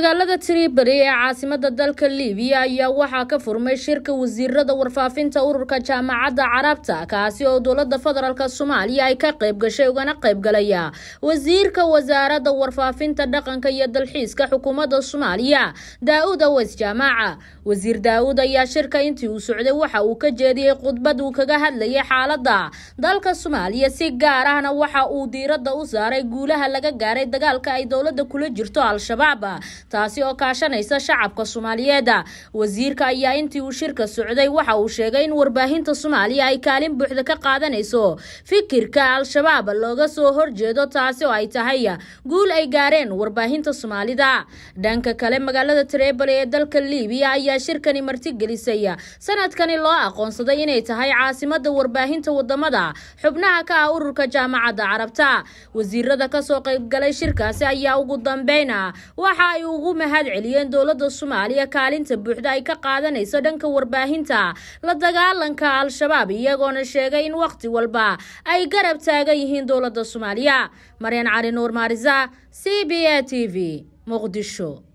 magaalada tribari ee caasimada dalka libiya ayaa waxaa ka furmay shirka wasiirada warfaafinta ururka jaamacadda carabta kaasi oo dowlada federaalk soomaaliya ay ka qayb gashay ugana qaybgalaya wasiirka wasaarada warfaafinta dhaqanka iyo dalxiiska xukuumadda soomaaliya daa-uud aweys jaamaca wasiir daa-uud ayaa shirka intii uu socday waxa uu ka jeediyey khudbad uu kaga hadlayay xaalada dalka soomaaliya si gaar ahna waxa uu diirada u saaray guulaha laga gaaray dagaalka ay dowlada kula jirto al-shabaab taasi oo kaashanaysa shacabka soomaaliyeed wasiirka ayaa intii uu shirka socday waxa uu sheegay in warbaahinta soomaaliya ay kaalin buuxda ka qaadanayso fikirka al-shabaab looga soo horjeedo taasi oo ay tahay guul ay gaareen warbaahinta soomaalida dhanka kale magaalada trebale ee dalka libiya ayaa shirkani martigelisay sanadkani loo aqoonsaday inay tahay caasimada warbaahinta wadamada xubnaha ka ah ururka jaamacadda carabta wasiirada kasoo qaybgalay shirkaasi ayaa ugu dambeyna waxa ay ugu mahad celiyeen dowladda soomaaliya kaalinta buuxda ay ka qaadanayso dhanka warbaahinta la dagaalanka al-shabaab iyagoona sheegay in wakhti walba ay garab taagan yihiin dowladda soomaaliya maryan cali nuur maariza c b a t v muqdisho